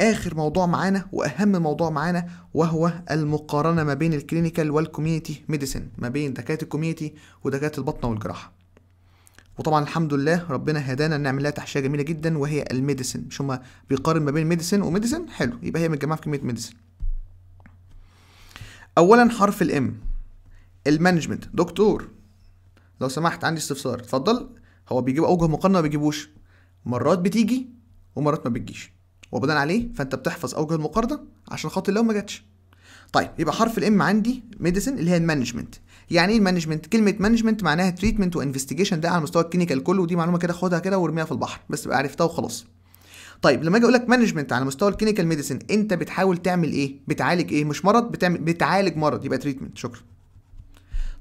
اخر موضوع معانا واهم موضوع معانا وهو المقارنه ما بين الكلينيكال والكوميونتي ميديسن ما بين دكاتره الكوميونتي ودكاتره البطنه والجراحه وطبعا الحمد لله ربنا هدانا نعمل لها تحشيه جميله جدا وهي الميديسن مش هما بيقارن ما بين ميديسن وميديسن حلو يبقى هي متجمعه في كميه ميديسن اولا حرف الام المانجمنت دكتور لو سمحت عندي استفسار اتفضل هو بيجيب اوجه مقارنه ما بيجيبوش مرات بتيجي ومرات ما بتجيش وبناء عليه فانت بتحفظ اوجه المقارنه عشان خاطر لو ما جاتش طيب يبقى حرف الام عندي ميديسن اللي هي المانجمنت يعني ايه المانجمنت كلمه مانجمنت معناها تريتمنت وانفستيجيشن ده على مستوى الكلينيكال كله ودي معلومه كده خدها كده وارميها في البحر بس تبقى عرفتها وخلاص طيب لما اجي اقول لك مانجمنت على مستوى الكلينيكال ميديسن انت بتحاول تعمل ايه بتعالج ايه مش مرض بتعمل بتعالج مرض يبقى تريتمنت شكرا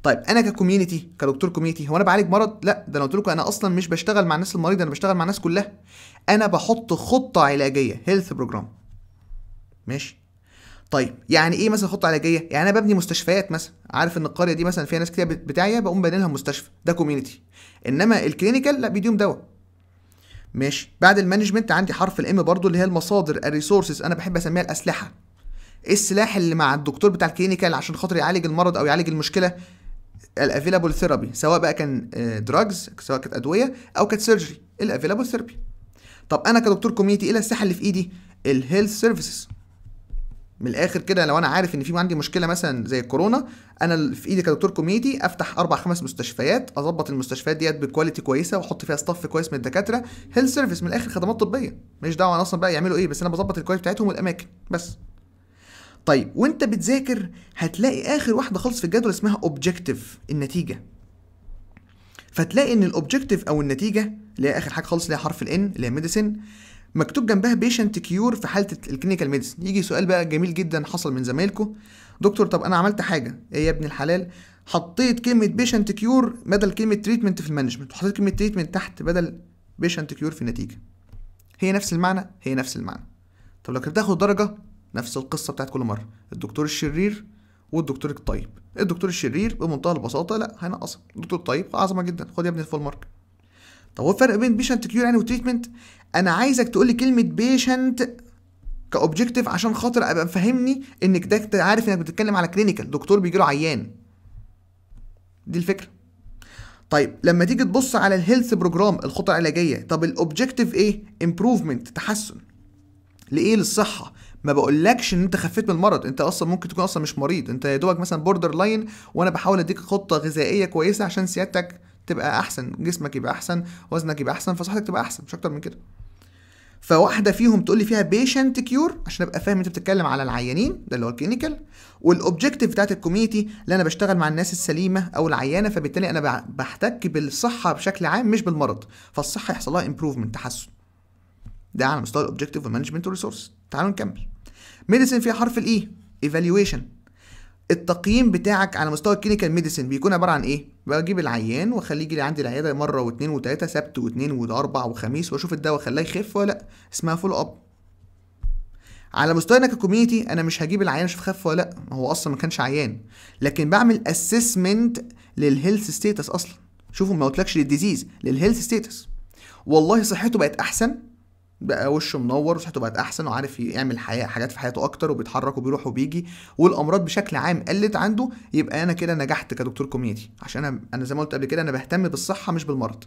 طيب انا ككوميونتي كدكتور كوميونتي هو انا بعالج مرض لا ده انا قلت لكم انا اصلا مش بشتغل مع الناس المريضه انا بشتغل مع الناس كلها انا بحط خطه علاجيه هيلث بروجرام ماشي طيب يعني ايه مثلا خطه علاجيه يعني انا ببني مستشفيات مثلا عارف ان القريه دي مثلا فيها ناس كتير بتاعيه بقوم بني لها مستشفى ده كوميونتي انما الكلينيكال لا بيديهم دواء ماشي بعد المانجمنت عندي حرف الام برضو اللي هي المصادر الريسورسز انا بحب اسميها الاسلحه ايه السلاح اللي مع الدكتور بتاع الكلينيكال عشان خاطر يعالج المرض او يعالج المشكله الافيلابل ثيرابي سواء بقى كان دراجز آه، سواء كانت ادويه او كانت سيرجري الافيلابل ثيرابي طب انا كدكتور كوميونتي ايه الاسلحه اللي في ايدي الهيلث سيرفيسز من الاخر كده لو انا عارف ان في عندي مشكله مثلا زي الكورونا انا في ايدي كدكتور كوميدي افتح اربع خمس مستشفيات اظبط المستشفيات ديت بكواليتي كويسه واحط فيها ستاف كويس من الدكاتره هيلث سيرفيس من الاخر خدمات طبيه ماليش دعوه انا اصلا بقى يعملوا ايه بس انا بظبط الكواليتي بتاعتهم والاماكن بس طيب وانت بتذاكر هتلاقي اخر واحده خالص في الجدول اسمها اوبجكتيف النتيجه فتلاقي ان الاوبجكتيف او النتيجه اللي هي اخر حاجه خالص اللي هي حرف الان اللي هي ميديسن مكتوب جنبها بيشنت كيور في حاله الكلينيكال ميديسن يجي سؤال بقى جميل جدا حصل من زمايلكم دكتور طب انا عملت حاجه ايه يا ابن الحلال حطيت كلمه بيشنت كيور بدل كلمه تريتمنت في المانجمنت وحطيت كلمه تريتمنت تحت بدل بيشنت كيور في النتيجه هي نفس المعنى هي نفس المعنى طب لو كنت بتاخد درجه نفس القصه بتاعت كل مره الدكتور الشرير والدكتور الطيب الدكتور الشرير بمنتهى البساطه لا هينقصك الدكتور الطيب عظمه جدا خد يا ابني الفول مارك طب هو الفرق بين بيشنت كيور يعني وتريتمنت انا عايزك تقول لي كلمه بيشنت كاوبجكتيف عشان خاطر ابقى فاهمني انك ده عارف انك بتتكلم على كلينيكال دكتور بيجي له عيان دي الفكره طيب لما تيجي تبص على الهيلث بروجرام الخطه العلاجيه طب الاوبجكتيف ايه امبروفمنت تحسن لايه للصحه ما بقولكش ان انت خفيت من المرض انت اصلا ممكن تكون اصلا مش مريض انت يا دوبك مثلا بوردر لاين وانا بحاول اديك خطه غذائيه كويسه عشان سيادتك تبقى احسن جسمك يبقى احسن وزنك يبقى احسن فصحتك تبقى احسن مش اكتر من كده فواحده فيهم تقول لي فيها بيشنت كيور عشان ابقى فاهم انت بتتكلم على العيانين ده اللي هو الكلينيكال والاوبجيكتيف بتاعت الكوميتي اللي انا بشتغل مع الناس السليمه او العيانه فبالتالي انا بحتك بالصحه بشكل عام مش بالمرض فالصحه يحصل لها امبروفمنت تحسن ده على مستوى الاوبجيكتيف والمانجمنت والريسورس تعالوا نكمل ميديسن فيها حرف الاي ايفالويشن e، التقييم بتاعك على مستوى الكلينيكال ميديسن بيكون عباره عن ايه؟ بجيب العيان واخليه يجي لي عندي العياده مره واثنين وثلاثه سبت واثنين واربع وخميس واشوف الدواء خلاه يخف ولا لا اسمها فولو اب على مستوى انك كوميونتي انا مش هجيب العيان اشوف خف ولا لا هو اصلا ما كانش عيان لكن بعمل اسسمنت للهيلث ستيتس اصلا شوفوا ما قلتلكش للديزيز للهيلث ستيتس والله صحته بقت احسن بقى وشه منور وصحته بقت احسن وعارف يعمل حياة حاجات في حياته اكتر وبيتحرك وبيروح وبيجي والامراض بشكل عام قلت عنده يبقى انا كده نجحت كدكتور كوميدي عشان انا انا زي ما قلت قبل كده انا بهتم بالصحه مش بالمرض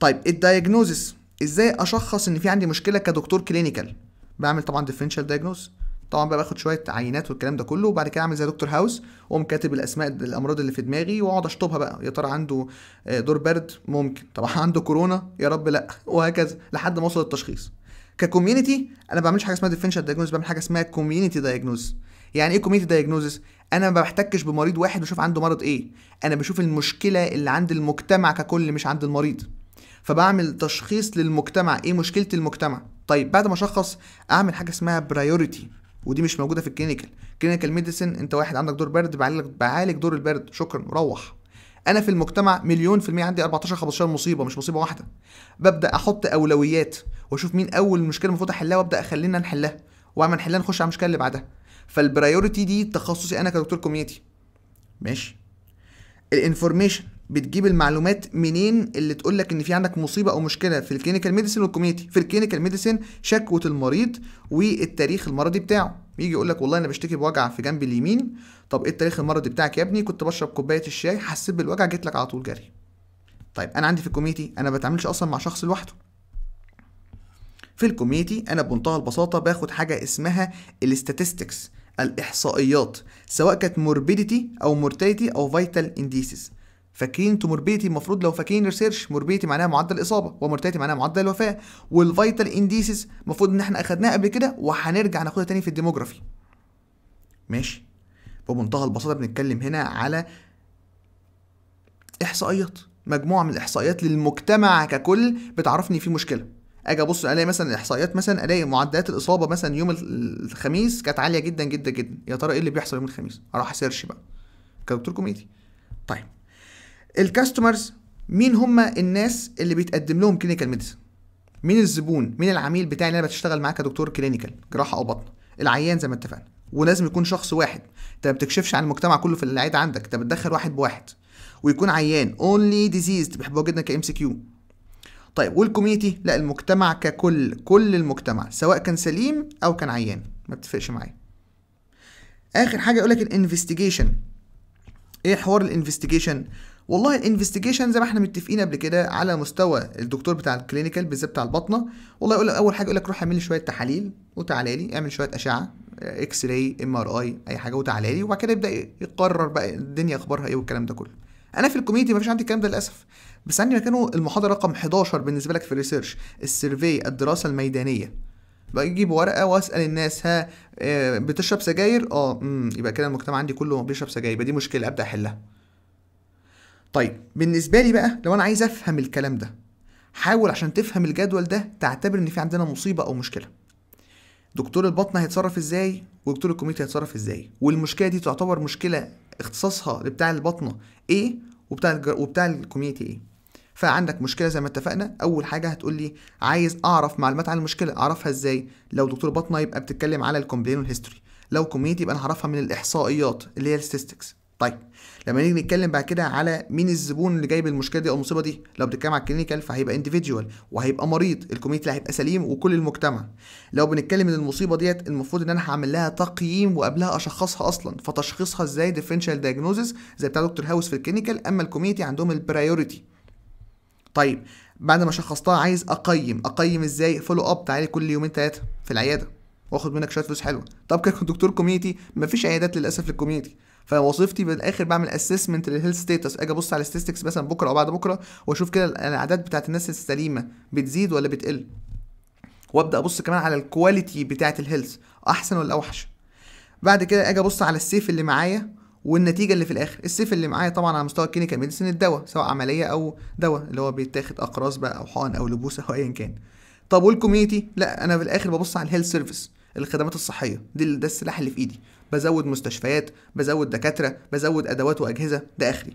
طيب الدايجنوزس ازاي اشخص ان في عندي مشكله كدكتور كلينيكال بعمل طبعا ديفرنشال دايجنوز طبعا بقى باخد شويه عينات والكلام ده كله وبعد كده اعمل زي دكتور هاوس واقوم كاتب الاسماء الامراض اللي في دماغي واقعد اشطبها بقى يا ترى عنده آه، دور برد ممكن طب عنده كورونا يا رب لا وهكذا لحد ما اوصل للتشخيص ككوميونتي انا ما بعملش حاجه اسمها ديفينشال دايجنوز بعمل حاجه اسمها كوميونتي دايجنوز يعني ايه كوميونتي دايجنوز انا ما بحتكش بمريض واحد واشوف عنده مرض ايه انا بشوف المشكله اللي عند المجتمع ككل مش عند المريض فبعمل تشخيص للمجتمع ايه مشكله المجتمع طيب بعد ما اشخص اعمل حاجه اسمها برايوريتي ودي مش موجوده في الكلينيكال كلينيكال ميديسن انت واحد عندك دور برد بعالج بعالج دور البرد شكرا روح انا في المجتمع مليون في المية عندي 14 15 مصيبه مش مصيبه واحده ببدا احط اولويات واشوف مين اول مشكله المفروض احلها وابدا اخلينا نحلها واعمل نحلها نخش على المشكله اللي بعدها فالبرايورتي دي تخصصي انا كدكتور كوميونتي ماشي الانفورميشن بتجيب المعلومات منين اللي تقول لك ان في عندك مصيبه او مشكله في الكلينيكال ميديسن والكوميونتي في الكلينيكال ميديسن شكوه المريض والتاريخ المرضي بتاعه يجي يقول لك والله انا بشتكي بوجع في جنب اليمين طب ايه التاريخ المرضي بتاعك يا ابني كنت بشرب كوبايه الشاي حسيت بالوجع جيت لك على طول جري طيب انا عندي في الكوميتي انا ما بتعاملش اصلا مع شخص لوحده في الكوميتي انا بمنتهى البساطه باخد حاجه اسمها الاستاتستكس الاحصائيات سواء كانت موربيديتي او مورتاليتي او فيتال انديسيس فاكرين تموربيتي المفروض لو فاكرين ريسيرش موربيتي معناها معدل الاصابه ومرتاتي معناها معدل الوفاه والفيتال انديسز المفروض ان احنا اخدناه قبل كده وهنرجع ناخدها تاني في الديموغرافي ماشي بمنتهى البساطه بنتكلم هنا على احصائيات مجموعه من الاحصائيات للمجتمع ككل بتعرفني في مشكله اجي ابص الاقي مثلا الاحصائيات مثلا الاقي معدلات الاصابه مثلا يوم الخميس كانت عاليه جدا جدا جدا يا ترى ايه اللي بيحصل يوم الخميس اروح اسيرش بقى كدكتور كوميدي طيب الكاستمرز مين هم الناس اللي بيتقدم لهم كلينيكال ميديسن مين الزبون مين العميل بتاعي اللي انا بتشتغل معاه كدكتور كلينيكال جراحه او بطن العيان زي ما اتفقنا ولازم يكون شخص واحد انت ما بتكشفش عن المجتمع كله في العياده عندك انت بتدخل واحد بواحد ويكون عيان اونلي ديزيز بيحبوه جدا كام سي كيو طيب والكوميونتي لا المجتمع ككل كل المجتمع سواء كان سليم او كان عيان ما بتفرقش معايا اخر حاجه يقول لك الانفستيجيشن ايه حوار الانفستيجيشن والله الانفستيجيشن زي ما احنا متفقين قبل كده على مستوى الدكتور بتاع الكلينيكال بالذات بتاع البطنه والله يقول لك اول حاجه يقول لك روح اعمل لي شويه تحاليل وتعالى لي اعمل شويه اشعه اكس راي ام ار اي اي حاجه وتعالى لي وبعد كده يبدا يقرر بقى الدنيا اخبارها ايه والكلام ده كله انا في الكوميونتي مفيش عندي الكلام ده للاسف بس عندي مكانه المحاضره رقم 11 بالنسبه لك في الريسيرش السيرفي الدراسه الميدانيه بجيب ورقه واسال الناس ها آه، بتشرب سجاير اه يبقى كده المجتمع عندي كله بيشرب سجاير يبقى دي مشكله ابدا احلها طيب بالنسبه لي بقى لو انا عايز افهم الكلام ده حاول عشان تفهم الجدول ده تعتبر ان في عندنا مصيبه او مشكله دكتور البطن هيتصرف ازاي ودكتور الكوميت هيتصرف ازاي والمشكله دي تعتبر مشكله اختصاصها لبتاع البطنه ايه وبتاع الجر... وبتاع الكوميتي ايه فعندك مشكله زي ما اتفقنا اول حاجه هتقول لي عايز اعرف معلومات عن المشكله اعرفها ازاي لو دكتور بطنه يبقى بتتكلم على الكومبلين والهيستوري لو كوميتي يبقى انا هعرفها من الاحصائيات اللي هي الستستكس طيب لما نيجي نتكلم بعد كده على مين الزبون اللي جايب المشكله دي او المصيبه دي لو بنتكلم على الكلينيكال فهيبقى انديفيديوال وهيبقى مريض الكوميونتي هيبقى سليم وكل المجتمع لو بنتكلم ان المصيبه ديت المفروض ان انا هعمل لها تقييم وقبلها اشخصها اصلا فتشخيصها ازاي ديفرنشال دايجنوزز زي بتاع دكتور هاوس في الكلينيكال اما الكوميونتي عندهم البرايورتي طيب بعد ما شخصتها عايز اقيم اقيم ازاي فولو اب تعالي كل يومين ثلاثه في العياده واخد منك شويه فلوس حلوه طب دكتور كوميونتي مفيش عيادات للاسف للكوميونتي فوظيفتي الاخر بعمل اسسمنت للهيلث ستيتس اجي ابص على الستاتستكس مثلا بكره او بعد بكره واشوف كده الاعداد بتاعت الناس السليمه بتزيد ولا بتقل وابدا ابص كمان على الكواليتي بتاعت الهيلث احسن ولا اوحش بعد كده اجي ابص على السيف اللي معايا والنتيجه اللي في الاخر السيف اللي معايا طبعا على مستوى الكلينيكال ميديسن الدواء سواء عمليه او دواء اللي هو بيتاخد اقراص بقى او حقن او لبوسه او ايا كان طب والكوميونتي لا انا في الاخر ببص على الهيلث سيرفيس الخدمات الصحيه دي ده السلاح اللي في ايدي بزود مستشفيات بزود دكاترة بزود أدوات وأجهزة ده آخري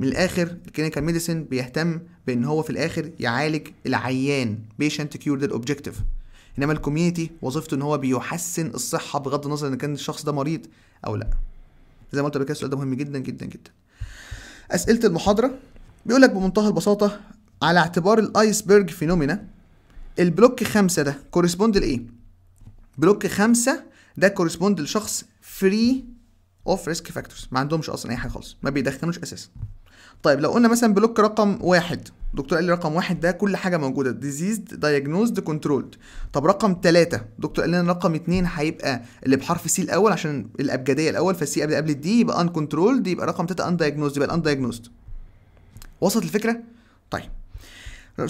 من الآخر الكلينيكال ميديسن بيهتم بإن هو في الآخر يعالج العيان بيشنت كيور ده الأوبجيكتيف انما الكوميونتي وظيفته ان هو بيحسن الصحه بغض النظر ان كان الشخص ده مريض او لا زي ما قلت قبل كده السؤال ده مهم جدا جدا جدا اسئله المحاضره بيقول لك بمنتهى البساطه على اعتبار الايسبرج فينومينا البلوك خمسة ده كوريسبوند لايه بلوك خمسة ده كورسبوند لشخص فري اوف ريسك فاكتورز ما عندهمش اصلا اي حاجه خالص ما بيدخنوش اساسا طيب لو قلنا مثلا بلوك رقم واحد دكتور قال لي رقم واحد ده كل حاجه موجوده ديزيزد دايجنوزد كنترولد طب رقم ثلاثة دكتور قال لنا رقم اثنين هيبقى اللي بحرف سي الاول عشان الابجديه الاول فالسي قبل قبل الدي يبقى ان كنترولد يبقى رقم ثلاثة ان دايجنوزد يبقى الان دايجنوزد وصلت الفكره طيب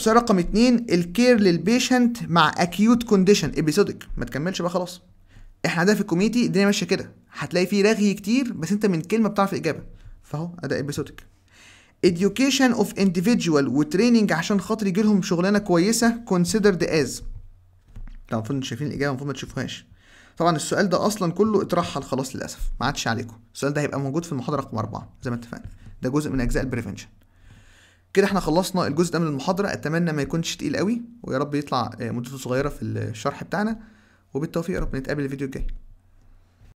رقم اثنين الكير للبيشنت مع اكيوت كونديشن ابيسودك ما تكملش بقى خلاص احنا عندنا في الكوميونتي الدنيا ماشيه كده هتلاقي فيه رغي كتير بس انت من كلمه بتعرف اجابه فاهو اداء ابيسودك education of individual وتريننج عشان خاطر يجي لهم شغلانه كويسه considered as طبعا المفروض شايفين الاجابه المفروض ما تشوفوهاش طبعا السؤال ده اصلا كله اترحل خلاص للاسف ما عادش عليكم السؤال ده هيبقى موجود في المحاضره رقم اربعه زي ما اتفقنا ده جزء من اجزاء البريفنشن كده احنا خلصنا الجزء ده من المحاضره اتمنى ما يكونش تقيل قوي ويا رب يطلع آه، مدته صغيره في الشرح بتاعنا وبالتوفيق يا رب نتقابل الفيديو الجاي